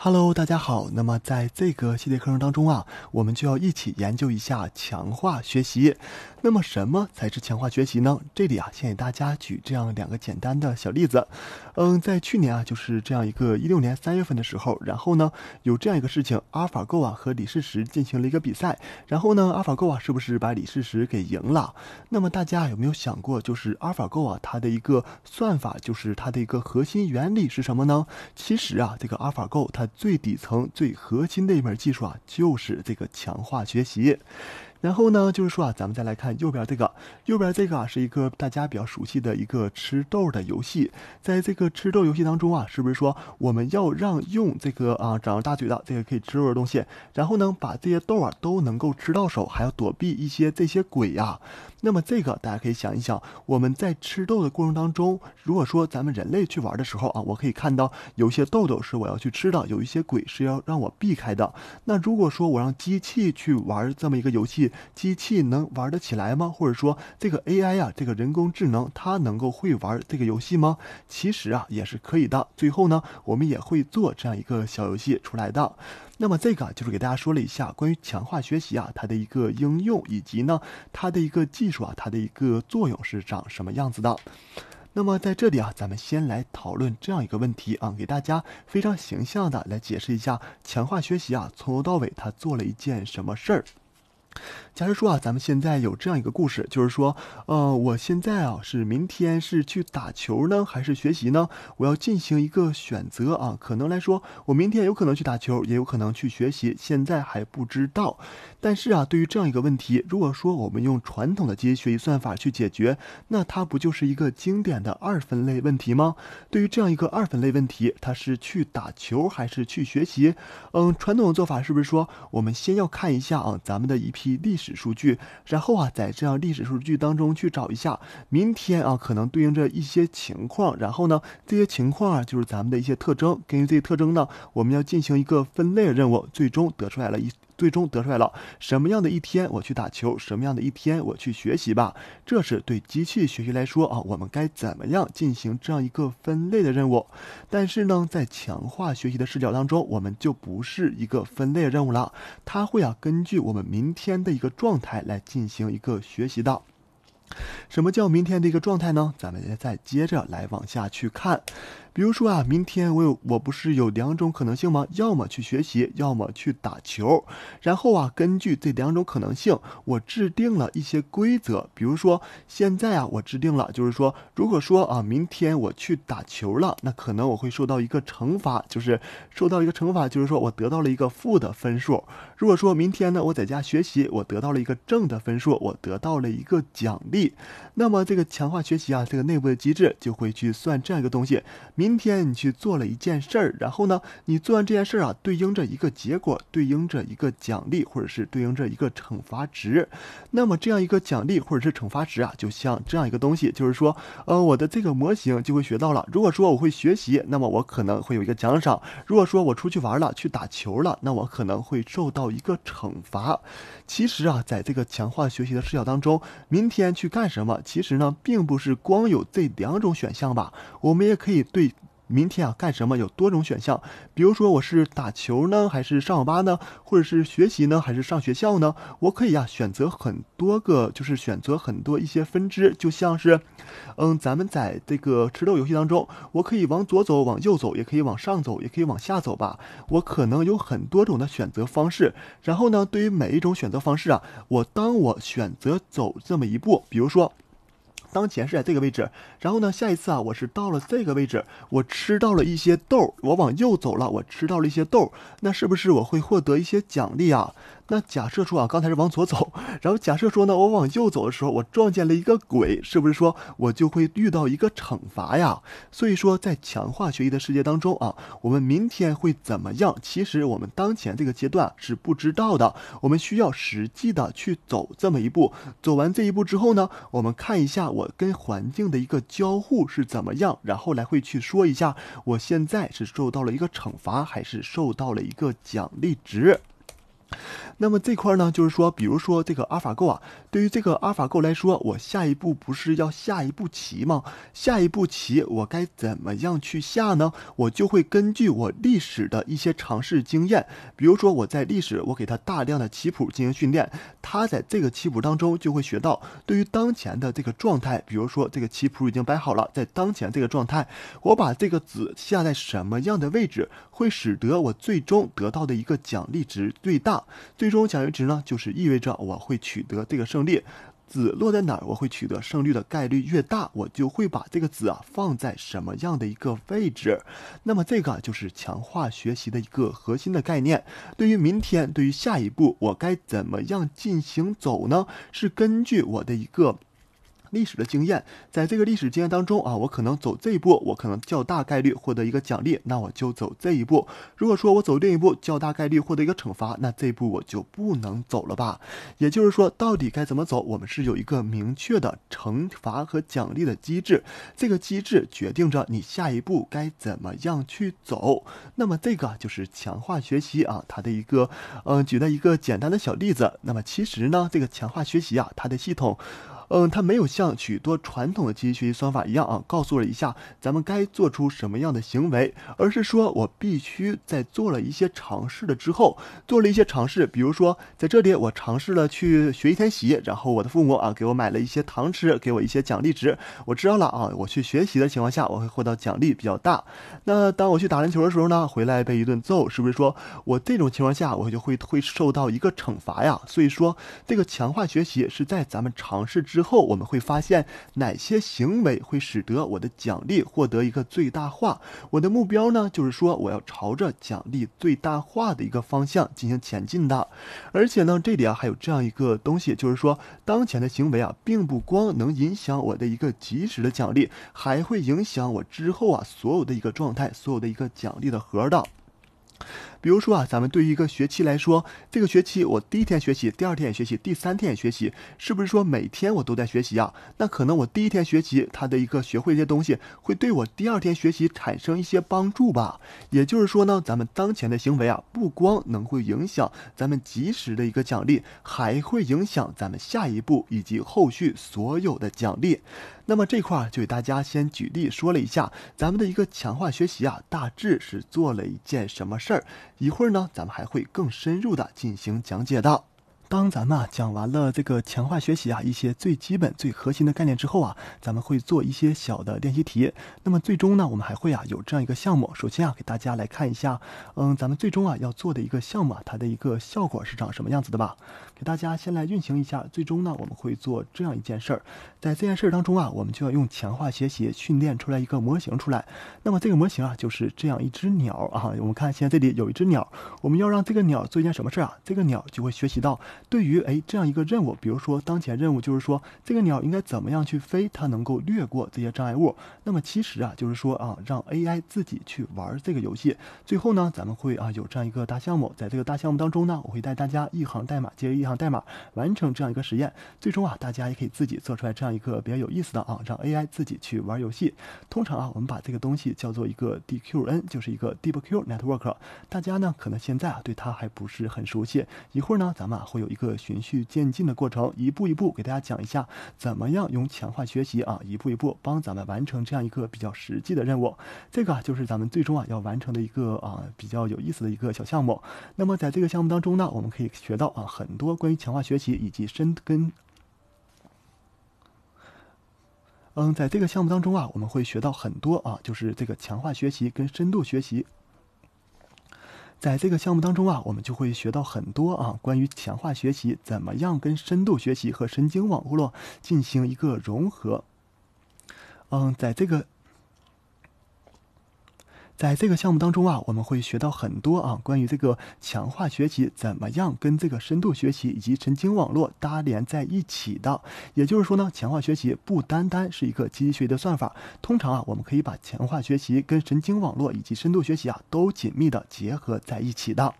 Hello，大家好。那么在这个系列课程当中啊，我们就要一起研究一下强化学习。那么什么才是强化学习呢？这里啊，先给大家举这样两个简单的小例子。嗯，在去年啊，就是这样一个一六年三月份的时候，然后呢，有这样一个事情阿尔法狗啊和李世石进行了一个比赛。然后呢阿尔法狗啊是不是把李世石给赢了？那么大家有没有想过，就是阿尔法狗啊它的一个算法，就是它的一个核心原理是什么呢？其实啊，这个阿尔法狗它最底层、最核心的一门技术啊，就是这个强化学习。然后呢，就是说啊，咱们再来看右边这个，右边这个啊，是一个大家比较熟悉的一个吃豆的游戏。在这个吃豆游戏当中啊，是不是说我们要让用这个啊长着大嘴的这个可以吃肉的东西，然后呢把这些豆啊都能够吃到手，还要躲避一些这些鬼呀。那么这个大家可以想一想，我们在吃豆的过程当中，如果说咱们人类去玩的时候啊，我可以看到有一些豆豆是我要去吃的，有一些鬼是要让我避开的。那如果说我让机器去玩这么一个游戏，机器能玩得起来吗？或者说这个 AI 呀，这个人工智能它能够会玩这个游戏吗？其实啊也是可以的。最后呢，我们也会做这样一个小游戏出来的。那么这个就是给大家说了一下关于强化学习啊，它的一个应用以及呢它的一个技术啊，它的一个作用是长什么样子的。那么在这里啊，咱们先来讨论这样一个问题啊，给大家非常形象的来解释一下强化学习啊，从头到尾它做了一件什么事儿。假如说啊，咱们现在有这样一个故事，就是说，呃，我现在啊是明天是去打球呢，还是学习呢？我要进行一个选择啊。可能来说，我明天有可能去打球，也有可能去学习，现在还不知道。但是啊，对于这样一个问题，如果说我们用传统的机器学习算法去解决，那它不就是一个经典的二分类问题吗？对于这样一个二分类问题，它是去打球还是去学习？嗯，传统的做法是不是说，我们先要看一下啊，咱们的一批。历史数据，然后啊，在这样历史数据当中去找一下，明天啊可能对应着一些情况，然后呢，这些情况啊就是咱们的一些特征，根据这些特征呢，我们要进行一个分类任务，最终得出来了一。最终得出来了什么样的一天我去打球，什么样的一天我去学习吧。这是对机器学习来说啊，我们该怎么样进行这样一个分类的任务？但是呢，在强化学习的视角当中，我们就不是一个分类任务了，它会啊根据我们明天的一个状态来进行一个学习的。什么叫明天的一个状态呢？咱们再接着来往下去看。比如说啊，明天我有我不是有两种可能性吗？要么去学习，要么去打球。然后啊，根据这两种可能性，我制定了一些规则。比如说，现在啊，我制定了，就是说，如果说啊，明天我去打球了，那可能我会受到一个惩罚，就是受到一个惩罚，就是说我得到了一个负的分数。如果说明天呢，我在家学习，我得到了一个正的分数，我得到了一个奖励。那么这个强化学习啊，这个内部的机制就会去算这样一个东西。明今天你去做了一件事儿，然后呢，你做完这件事儿啊，对应着一个结果，对应着一个奖励，或者是对应着一个惩罚值。那么这样一个奖励或者是惩罚值啊，就像这样一个东西，就是说，呃，我的这个模型就会学到了。如果说我会学习，那么我可能会有一个奖赏；如果说我出去玩了，去打球了，那我可能会受到一个惩罚。其实啊，在这个强化学习的视角当中，明天去干什么，其实呢，并不是光有这两种选项吧，我们也可以对。明天啊，干什么有多种选项，比如说我是打球呢，还是上网吧呢，或者是学习呢，还是上学校呢？我可以啊选择很多个，就是选择很多一些分支，就像是，嗯，咱们在这个吃豆游戏当中，我可以往左走，往右走，也可以往上走，也可以往下走吧。我可能有很多种的选择方式。然后呢，对于每一种选择方式啊，我当我选择走这么一步，比如说。当前是在这个位置，然后呢，下一次啊，我是到了这个位置，我吃到了一些豆，我往右走了，我吃到了一些豆，那是不是我会获得一些奖励啊？那假设说啊，刚才是往左走，然后假设说呢，我往右走的时候，我撞见了一个鬼，是不是说我就会遇到一个惩罚呀？所以说，在强化学习的世界当中啊，我们明天会怎么样？其实我们当前这个阶段是不知道的，我们需要实际的去走这么一步，走完这一步之后呢，我们看一下我跟环境的一个交互是怎么样，然后来会去说一下，我现在是受到了一个惩罚，还是受到了一个奖励值？那么这块呢，就是说，比如说这个阿尔法狗啊，对于这个阿尔法狗来说，我下一步不是要下一步棋吗？下一步棋我该怎么样去下呢？我就会根据我历史的一些尝试经验，比如说我在历史我给他大量的棋谱进行训练，它在这个棋谱当中就会学到，对于当前的这个状态，比如说这个棋谱已经摆好了，在当前这个状态，我把这个子下在什么样的位置，会使得我最终得到的一个奖励值最大，最。最终奖励值呢，就是意味着我会取得这个胜利，子落在哪儿，我会取得胜率的概率越大，我就会把这个子啊放在什么样的一个位置。那么这个就是强化学习的一个核心的概念。对于明天，对于下一步，我该怎么样进行走呢？是根据我的一个。历史的经验，在这个历史经验当中啊，我可能走这一步，我可能较大概率获得一个奖励，那我就走这一步。如果说我走这一步较大概率获得一个惩罚，那这一步我就不能走了吧？也就是说，到底该怎么走，我们是有一个明确的惩罚和奖励的机制，这个机制决定着你下一步该怎么样去走。那么这个就是强化学习啊，它的一个嗯，举了一个简单的小例子。那么其实呢，这个强化学习啊，它的系统。嗯，它没有像许多传统的机器学习算法一样啊，告诉了一下咱们该做出什么样的行为，而是说我必须在做了一些尝试了之后，做了一些尝试，比如说在这里我尝试了去学一天习，然后我的父母啊给我买了一些糖吃，给我一些奖励值，我知道了啊，我去学习的情况下，我会获得奖励比较大。那当我去打篮球的时候呢，回来被一顿揍，是不是说我这种情况下我就会会受到一个惩罚呀？所以说这个强化学习是在咱们尝试之。之后我们会发现哪些行为会使得我的奖励获得一个最大化？我的目标呢，就是说我要朝着奖励最大化的一个方向进行前进的。而且呢，这里啊还有这样一个东西，就是说当前的行为啊，并不光能影响我的一个及时的奖励，还会影响我之后啊所有的一个状态、所有的一个奖励的和的。比如说啊，咱们对于一个学期来说，这个学期我第一天学习，第二天也学习，第三天也学习，是不是说每天我都在学习啊？那可能我第一天学习，它的一个学会一些东西，会对我第二天学习产生一些帮助吧。也就是说呢，咱们当前的行为啊，不光能会影响咱们及时的一个奖励，还会影响咱们下一步以及后续所有的奖励。那么这块儿就给大家先举例说了一下，咱们的一个强化学习啊，大致是做了一件什么事儿。一会儿呢，咱们还会更深入的进行讲解的。当咱们啊讲完了这个强化学习啊一些最基本最核心的概念之后啊，咱们会做一些小的练习题。那么最终呢，我们还会啊有这样一个项目。首先啊，给大家来看一下，嗯，咱们最终啊要做的一个项目，啊，它的一个效果是长什么样子的吧？给大家先来运行一下。最终呢，我们会做这样一件事儿，在这件事儿当中啊，我们就要用强化学习训练出来一个模型出来。那么这个模型啊，就是这样一只鸟啊。我们看现在这里有一只鸟，我们要让这个鸟做一件什么事儿啊？这个鸟就会学习到。对于哎这样一个任务，比如说当前任务就是说这个鸟应该怎么样去飞，它能够略过这些障碍物。那么其实啊就是说啊让 AI 自己去玩这个游戏。最后呢，咱们会啊有这样一个大项目，在这个大项目当中呢，我会带大家一行代码接着一行代码完成这样一个实验。最终啊大家也可以自己做出来这样一个比较有意思的啊让 AI 自己去玩游戏。通常啊我们把这个东西叫做一个 DQN，就是一个 Deep Q Network。大家呢可能现在啊对它还不是很熟悉。一会儿呢咱们会有一。一个循序渐进的过程，一步一步给大家讲一下，怎么样用强化学习啊，一步一步帮咱们完成这样一个比较实际的任务。这个就是咱们最终啊要完成的一个啊比较有意思的一个小项目。那么在这个项目当中呢，我们可以学到啊很多关于强化学习以及深根。嗯，在这个项目当中啊，我们会学到很多啊，就是这个强化学习跟深度学习。在这个项目当中啊，我们就会学到很多啊，关于强化学习怎么样跟深度学习和神经网络进行一个融合。嗯，在这个。在这个项目当中啊，我们会学到很多啊关于这个强化学习怎么样跟这个深度学习以及神经网络搭连在一起的。也就是说呢，强化学习不单单是一个机器学习的算法，通常啊，我们可以把强化学习跟神经网络以及深度学习啊都紧密的结合在一起的。